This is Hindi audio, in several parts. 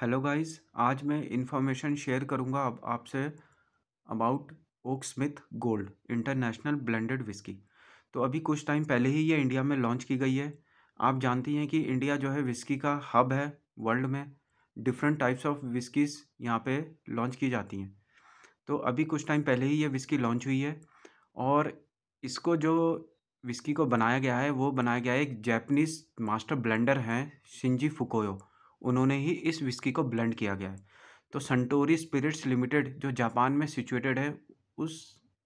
हेलो गाइस आज मैं इन्फॉर्मेशन शेयर करूंगा अब आपसे about Oaksmith gold international blended whisky तो अभी कुछ टाइम पहले ही ये इंडिया में लॉन्च की गई है आप जानती हैं कि इंडिया जो है विस्की का हब है वर्ल्ड में डिफरेंट टाइप्स ऑफ विस्कीज़ यहाँ पे लॉन्च की जाती हैं तो अभी कुछ टाइम पहले ही ये विस्की लॉन्च हुई है और इसको जो विस्की को बनाया गया है वो बनाया गया है एक जैपनीज़ मास्टर ब्लेंडर हैं शिंजी फुकोयो उन्होंने ही इस विस्की को ब्लेंड किया गया है तो संटोरी स्पिरिट्स लिमिटेड जो जापान में सिचुएटेड है उस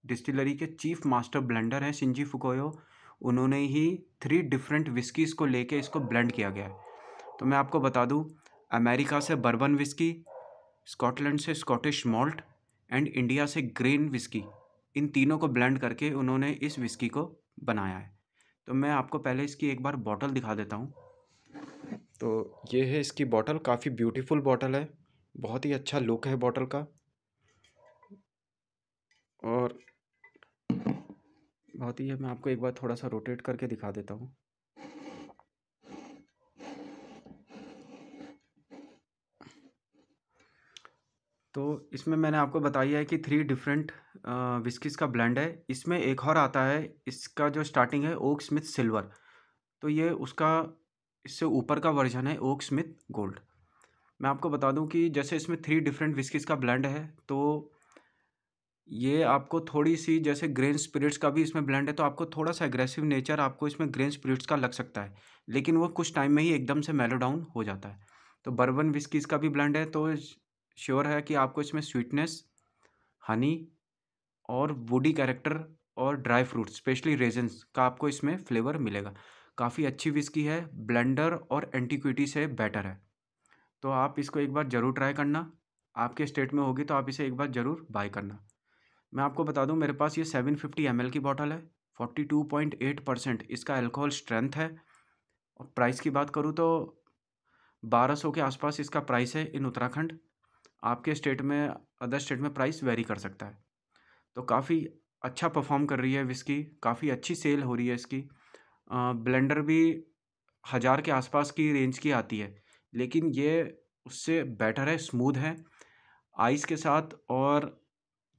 डिस्टिलरी के चीफ मास्टर ब्लेंडर हैं सिंजी फुकोयो उन्होंने ही थ्री डिफरेंट विस्कीज़ को लेके इसको ब्लेंड किया गया है तो मैं आपको बता दूं अमेरिका से बर्बन विस्की स्कॉटलैंड से स्कॉटिश मॉल्ट एंड इंडिया से ग्रीन विस्की इन तीनों को ब्लेंड करके उन्होंने इस विस्की को बनाया है तो मैं आपको पहले इसकी एक बार बॉटल दिखा देता हूँ तो ये है इसकी बॉटल काफ़ी ब्यूटीफुल बॉटल है बहुत ही अच्छा लुक है बॉटल का और बहुत ही है मैं आपको एक बार थोड़ा सा रोटेट करके दिखा देता हूँ तो इसमें मैंने आपको बताया है कि थ्री डिफरेंट विस्किस का ब्लेंड है इसमें एक और आता है इसका जो स्टार्टिंग है ओक स्मिथ सिल्वर तो ये उसका इससे ऊपर का वर्जन है ओक स्मिथ गोल्ड मैं आपको बता दूं कि जैसे इसमें थ्री डिफरेंट विस्किस का ब्लेंड है तो ये आपको थोड़ी सी जैसे ग्रेन स्पिरिट्स का भी इसमें ब्लेंड है तो आपको थोड़ा सा एग्रेसिव नेचर आपको इसमें ग्रेन स्पिरिट्स का लग सकता है लेकिन वो कुछ टाइम में ही एकदम से मेलो डाउन हो जाता है तो बर्बन विस्किस का भी ब्लेंड है तो श्योर है कि आपको इसमें स्वीटनेस हनी और वुडी कैरेक्टर और ड्राई फ्रूट स्पेशली रेजेंस का आपको इसमें फ्लेवर मिलेगा काफ़ी अच्छी विस्की है ब्लेंडर और एंटीक्विटी से बेटर है तो आप इसको एक बार ज़रूर ट्राई करना आपके स्टेट में होगी तो आप इसे एक बार ज़रूर बाय करना मैं आपको बता दूं मेरे पास ये सेवन फिफ्टी एम की बॉटल है forty two point eight percent इसका अल्कोहल स्ट्रेंथ है और प्राइस की बात करूँ तो बारह सौ के आसपास इसका प्राइस है इन उत्तराखंड आपके स्टेट में अदर स्टेट में प्राइस वेरी कर सकता है तो काफ़ी अच्छा परफॉर्म कर रही है विस्की काफ़ी अच्छी सेल हो रही है इसकी ब्लेंडर भी हज़ार के आसपास की रेंज की आती है लेकिन ये उससे बेटर है स्मूद है आइस के साथ और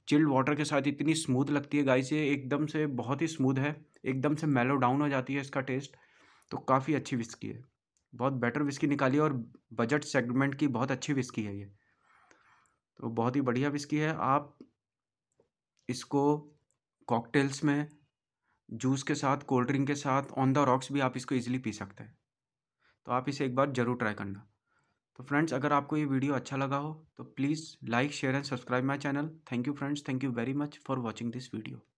चिल्ड वाटर के साथ इतनी स्मूथ लगती है गाय से एकदम से बहुत ही स्मूथ है एकदम से मेलो डाउन हो जाती है इसका टेस्ट तो काफ़ी अच्छी विस्की है बहुत बेटर विस्की निकाली है और बजट सेगमेंट की बहुत अच्छी विस्की है ये तो बहुत ही बढ़िया विस्की है आप इसको कॉकटेल्स में जूस के साथ कोल्ड ड्रिंक के साथ ऑन द रॉक्स भी आप इसको ईजिली पी सकते हैं तो आप इसे एक बार ज़रूर ट्राई करना तो फ्रेंड्स अगर आपको ये वीडियो अच्छा लगा हो तो please like share and subscribe my channel thank you friends thank you very much for watching this video